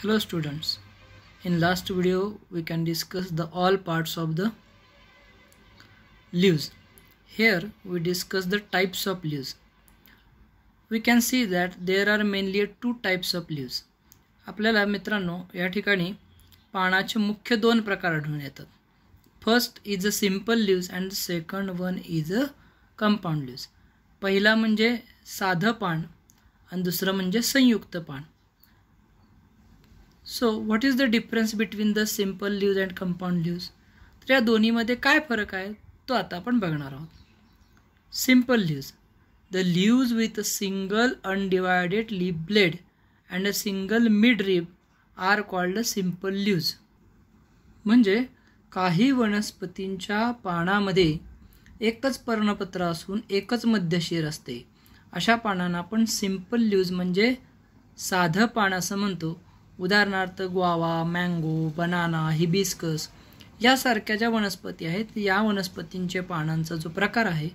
hello students in last video we can discuss the all parts of the leaves here we discuss the types of leaves we can see that there are mainly two types of leaves आपल्याला मित्रांनो या ठिकाणी पानाचे मुख्य दोन प्रकार आढळून येतात first is a simple and and second one is a compound leaves. पहिला म्हणजे साधं पान आणि दुसरं म्हणजे संयुक्त पान so what is the difference between the simple leaves and compound leaves तर या दोन्हीमध्ये काय फरक आहे तो आता आपण बघणार आहोत simple leaves the leaves with a single undivided leaf blade and a single mid rib are called a simple leaves म्हणजे काही वनस्पतींच्या पानामध्ये एकच पर्णपत्र असून एकच मध्यशीर असते अशा पानांना आपण सिम्पल ल्यूज म्हणजे साधं पान असं म्हणतो उदाहरणार्थ ग्वावा मँगो बनाना हिबिस्कस यासारख्या ज्या वनस्पती आहेत या वनस्पतींच्या पानांचा जो प्रकार आहे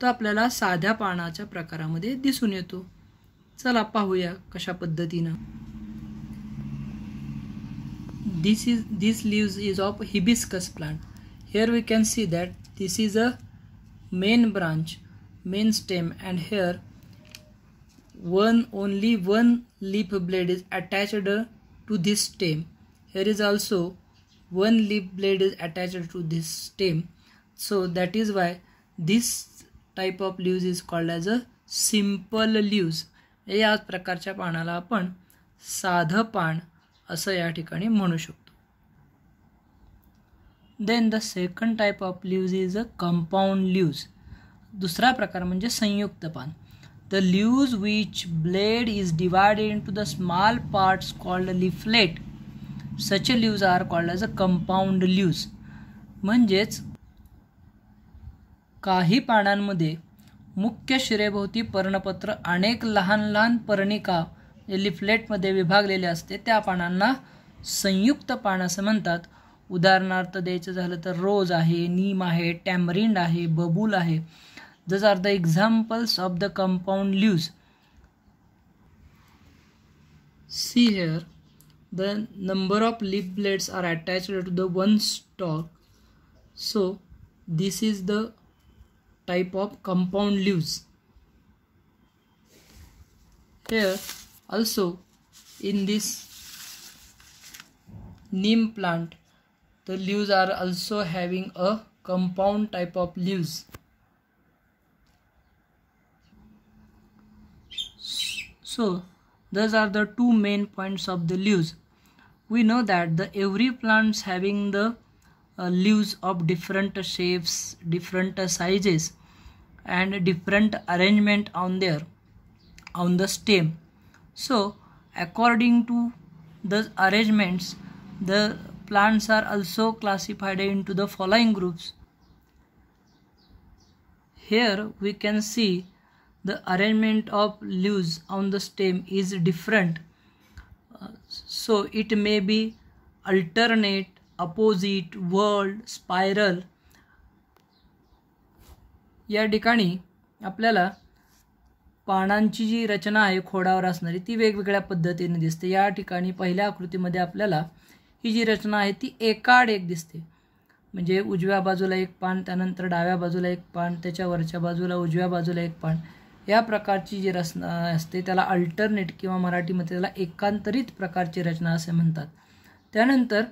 तो आपल्याला साध्या पानाच्या प्रकारामध्ये दिसून येतो चला पाहूया कशा पद्धतीनं this is this leaves is of hibiscus plant here we can see that this is a main branch main stem and here one only one leaf blade is attached to this stem here is also one leaf blade is attached to this stem so that is why this type of leaves is called as a simple leaves या प्रकारच्या पानाला आपण साधं पान असं या ठिकाणी म्हणू शकतो then the second type of leaves is a compound leaves दुसरा प्रकार म्हणजे संयुक्त पान The leaves which blade is divided into the small parts called a leaflet. Such a leaves are called as a compound leaves. म्हणजेच काही पानांमध्ये मुख्य शिरेभोवती पर्णपत्र अनेक लहान लहान पर्णिका जे लिफलेटमध्ये विभागलेले असते त्या पानांना संयुक्त पान असं म्हणतात उदाहरणार्थ द्यायचं झालं तर रोज आहे नीम आहे टॅमरिंड आहे बबूल आहे Those are the examples of the compound leaves. See here, the number of leaf blades are attached to the one stalk. So this is the type of compound leaves. Here also in this neem plant the leaves are also having a compound type of leaves So those are the two main points of the leaves. We know that the every plants having the uh, leaves of different shapes, different sizes and different arrangement on there on the stem. So according to the arrangements the plants are also classified into the following groups. Here we can see the arrangement of leaves on the stem is different so it may be alternate opposite whorled spiral या ठिकाणी आपल्याला पानांची जी रचना आहे खोडावर असणारी ती वेगवेगळ्या पद्धतीने दिसते या ठिकाणी पहिल्या आकृतीमध्ये आपल्याला ही जी रचना आहे ती एकाड एक दिसते म्हणजे उजव्या बाजूला एक पान त्यानंतर डाव्या बाजूला एक पान त्याच्या वरच्या बाजूला उजव्या बाजूला एक पान या प्रकारची जी रचना असते त्याला अल्टरनेट किंवा मराठीमध्ये त्याला एकांतरित प्रकारची रचना असे म्हणतात त्यानंतर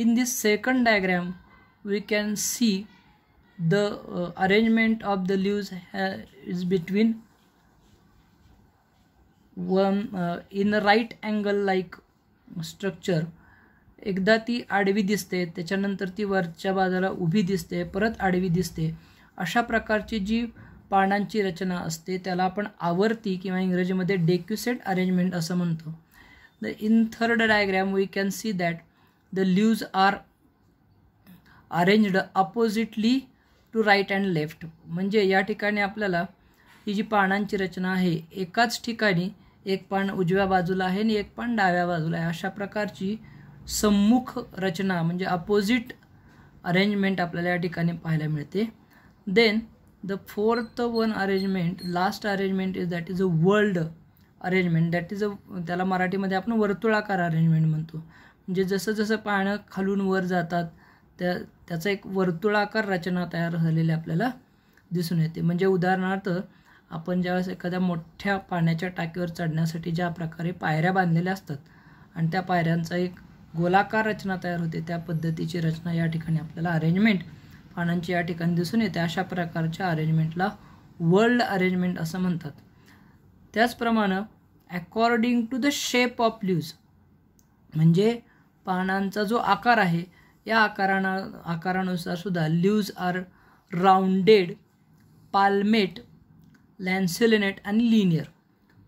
in this second diagram we can see the arrangement of the leaves is between one in right angle like structure एकदा ती आडवी दिसते त्याच्यानंतर ती वरच्या बाजूला उभी दिसते परत आडवी दिसते अशा प्रकारची जी पानांची रचना असते त्याला आपण आवर्ती किंवा इंग्रजीमध्ये डेक्युसेट अरेंजमेंट असं म्हणतो the in third diagram we can see that the leaves are arranged oppositely to right and left म्हणजे या ठिकाणी आपल्याला ही जी पानांची रचना आहे एकाच ठिकाणी एक पान उजव्या बाजूला आहे आणि एक पान डाव्या बाजूला आहे अशा प्रकारची सम्मुख रचना म्हणजे अपोजिट अरेंजमेंट आपल्याला या ठिकाणी पाहायला मिळते then the fourth one arrangement last arrangement is that is a whorled arrangement that is a त्याला मराठीमध्ये आपण वर्तुळाकार अरेंजमेंट म्हणतो म्हणजे जसं जसं पाणं खालून वर जातात त्या त्याचा एक वर्तुळाकार रचना तयार झालेली आपल्याला दिसून येते म्हणजे उदाहरणार्थ आपण ज्यावेळेस एखाद्या मोठ्या पाण्याच्या टाकीवर चढण्यासाठी ज्या प्रकारे पायऱ्या बांधलेल्या असतात आणि त्या पायऱ्यांचा एक गोलाकार रचना तयार होते त्या पद्धतीची रचना या ठिकाणी आपल्याला अरेंजमेंट पानांची या ठिकाणी दिसून येते अशा प्रकारच्या अरेंजमेंटला वर्ल्ड अरेंजमेंट असं म्हणतात त्याचप्रमाणे according to the shape of leaves म्हणजे पानांचा जो आकार आहे या आकाराना आकारानुसार सुद्धा leaves are rounded palmate lanceolate आणि लिनियर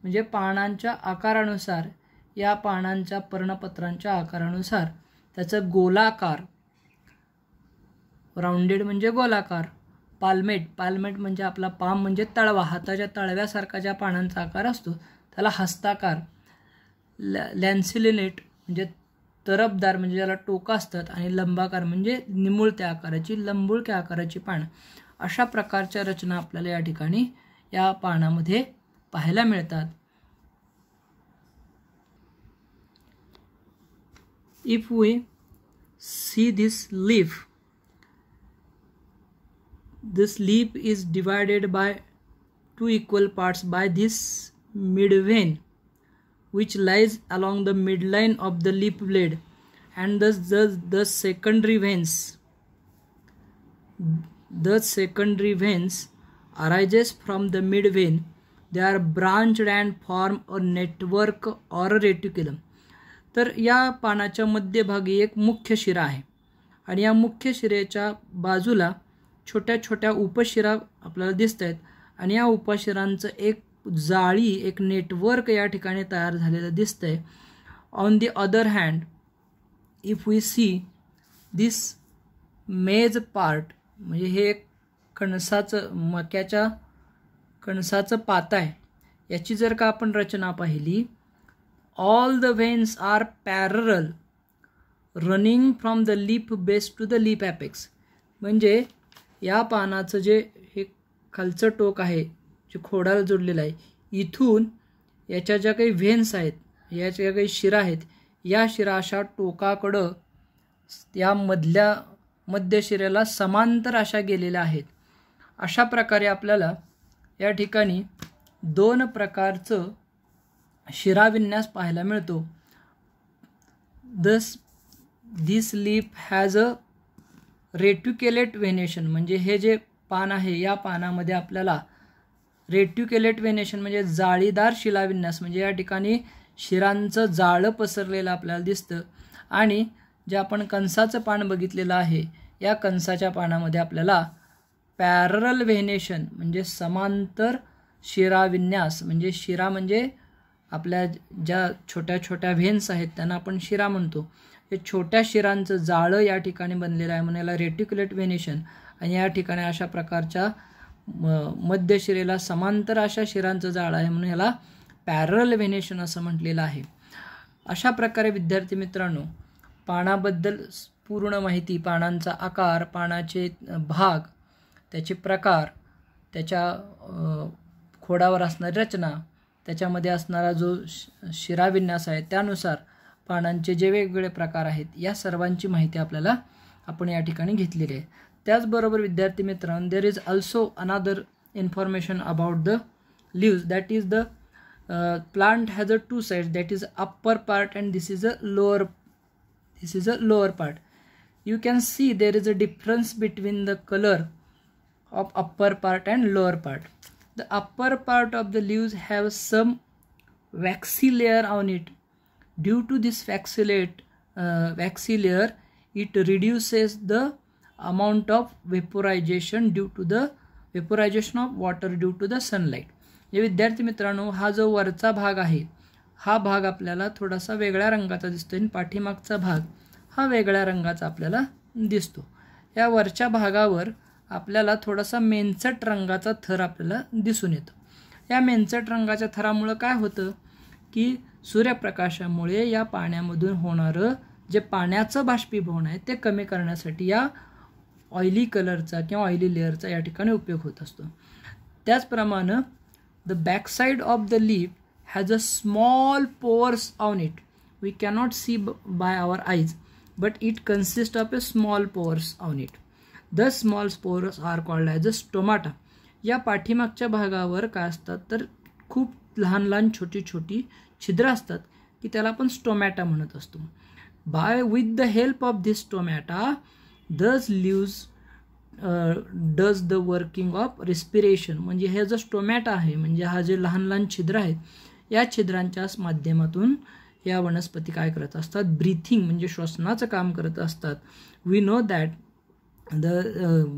म्हणजे पानांच्या आकारानुसार या पानांच्या पर्णपत्रांच्या आकारानुसार त्याचं गोलाकार राऊंडेड म्हणजे गोलाकार पालमेट पालमेट म्हणजे आपला पाम म्हणजे तळवा हाताच्या तळव्यासारखा ज्या पानांचा आकार असतो त्याला हस्ताकार लॅन्सिलिनेट म्हणजे तरबदार म्हणजे ज्याला टोका असतात आणि लंबाकार म्हणजे निमुळत्या आकाराची लंबुळक्या आकाराची पानं अशा प्रकारच्या रचना आपल्याला या ठिकाणी या पानामध्ये पाहायला मिळतात if we see this leaf this leaf is divided by two equal parts by this mid vein which lies along the midline of the leaf blade and thus the, the secondary veins the secondary veins arises from the mid vein they are branched and form a network or a reticulum तर या पानाच्या मध्यभागी एक मुख्य शिरा आहे आणि या मुख्य शिरेच्या बाजूला छोट्या छोट्या उपशिरा आपल्याला दिसत आहेत आणि या उपशिरांचं एक जाळी एक नेटवर्क या ठिकाणी तयार झालेलं आहे on the other hand if we see this maize part म्हणजे हे एक कणसाचं मक्याच्या कणसाचं पात आहे याची जर का आपण रचना पाहिली all the veins are parallel running from the leaf base to the leaf apex म्हणजे या पानाचं जे हे खालचं टोक आहे जे खोडाला जोडलेलं आहे इथून याच्या ज्या काही व्हेन्स आहेत याच्या ज्या काही शिरा आहेत या शिरा अशा टोकाकडं या मधल्या मध्य शिऱ्याला समांतर अशा गेलेल्या आहेत अशा प्रकारे आपल्याला या ठिकाणी दोन प्रकारचं विन्यास पाहायला मिळतो thus this leaf has a reticulate venation म्हणजे हे जे पान आहे या पानामध्ये आपल्याला रेट्युकेलेट व्हेनेशन म्हणजे जाळीदार शिलाविन्यास म्हणजे या ठिकाणी शिरांचं जाळं पसरलेलं आपल्याला दिसतं आणि जे आपण कंसाचं पान बघितलेलं आहे या कंसाच्या पानामध्ये आपल्याला पॅरल व्हेनेशन म्हणजे समांतर शिराविन्यास म्हणजे शिरा म्हणजे आपल्या ज्या छोट्या छोट्या व्हेन्स आहेत त्यांना आपण शिरा म्हणतो हे छोट्या शिरांचं जाळं या ठिकाणी बनलेलं आहे म्हणून याला रेटिक्युलेट व्हेनेशन आणि या ठिकाणी अशा प्रकारच्या मध्य शिरेला समांतर अशा शिरांचं जाळं आहे म्हणून याला पॅरल व्हेनेशन असं म्हटलेलं आहे अशा प्रकारे विद्यार्थी मित्रांनो पानाबद्दल पूर्ण माहिती पानांचा आकार पानाचे भाग त्याचे प्रकार त्याच्या खोडावर असणारी रचना त्याच्यामध्ये असणारा जो शिराविन्यास आहे त्यानुसार पानांचे जे वेगवेगळे प्रकार आहेत या सर्वांची माहिती आपल्याला आपण या ठिकाणी घेतलेली आहे त्याचबरोबर विद्यार्थी मित्रांनो there is also another information about the leaves that is the plant has a two side that is upper part and this is a lower this is a lower part you can see there is a difference between the colour of upper part and lower part the upper part of the leaves have some waxy layer on it due to this vaxillate, uh, it it the the of of due to the the of water due to the sunlight हे विद्यार्थी मित्रांनो हा जो वरचा भाग आहे हा भाग आपल्याला थोडासा वेगळ्या रंगाचा दिसतो आणि पाठीमागचा भाग हा वेगळ्या रंगाचा आपल्याला दिसतो या वरच्या भागावर आपल्याला थोडासा मेनचट रंगाचा थर आपल्याला दिसून येतो या मेनचट रंगाच्या थरामुळं काय होतं की सूर्यप्रकाशामुळे या पाण्यामधून होणारं जे पाण्याचं बाष्पीभवन आहे ते कमी करण्यासाठी या ऑइली कलरचा किंवा ऑइली लेअरचा या ठिकाणी उपयोग होत असतो त्याचप्रमाणे the backside of the leaf has a small pores on it we cannot see by our eyes but it consist of a small pores on it the small pores are called as a stomata या पाठीमागच्या भागावर काय असतात तर खूप लहान लहान छोटी छोटी छिद्र असतात की त्याला आपण स्टोमॅटा म्हणत असतो by with the help of this stomata these leaves does the working of respiration म्हणजे हे जो स्टोमॅटा आहे म्हणजे हा जे लहान लहान छिद्र आहेत या छिद्रांच्या माध्यमातून या वनस्पती काय करत असतात ब्रीथिंग म्हणजे श्वसनाचं काम करत असतात we know that the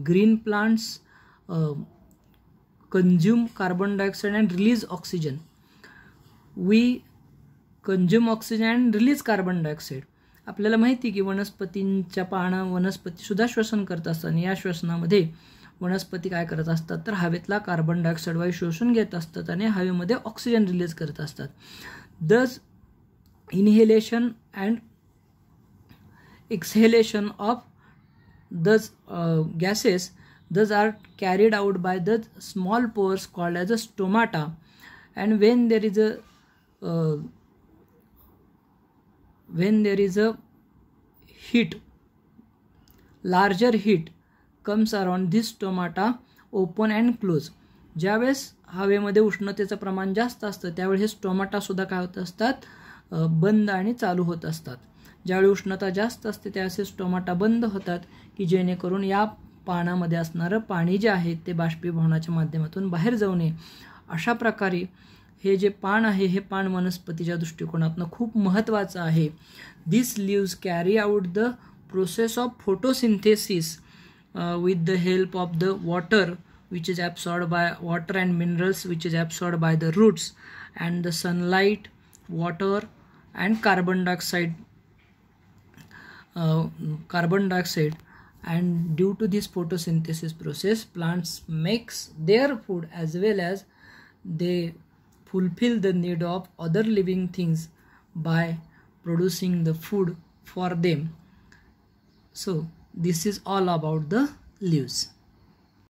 green plants consume carbon dioxide and release oxygen we consume oxygen and release carbon dioxide आपल्याला माहिती की वनस्पतींच्या पानं वनस्पतीसुद्धा श्वसन करत असतात या श्वसनामध्ये वनस्पती काय करत असतात तर हवेतला कार्बन डायऑक्साईड वायू शोषून घेत असतात आणि हवेमध्ये ऑक्सिजन रिलीज करत असतात this inhalation and exhalation of these gases these are carried out by the small pores called as a stomata and when there is a when there is a heat larger heat comes around this stomata open and close ज्यावेळेस हवेमध्ये उष्णतेचं प्रमाण जास्त असतं त्यावेळेस हे स्टोमाटासुद्धा काय होत असतात बंद आणि चालू होत असतात ज्यावेळी उष्णता जास्त असते त्यावेळेस हे स्टोमाटा बंद होतात की जेणेकरून या पानामध्ये असणारं पाणी जे आहे ते बाष्पीभवनाच्या माध्यमातून बाहेर जाऊ नये अशा प्रकारे हे जे पान आहे हे पान वनस्पतीच्या दृष्टिकोनातनं खूप महत्त्वाचं आहे this leaves carry out the process of photosynthesis with the help of the water which is absorbed by water and minerals which is absorbed by the roots and the sunlight water and carbon dioxide uh, carbon dioxide and due to this photosynthesis process plants makes their food as well as they fulfill the need of other living things by producing the food for them so this is all about the leaves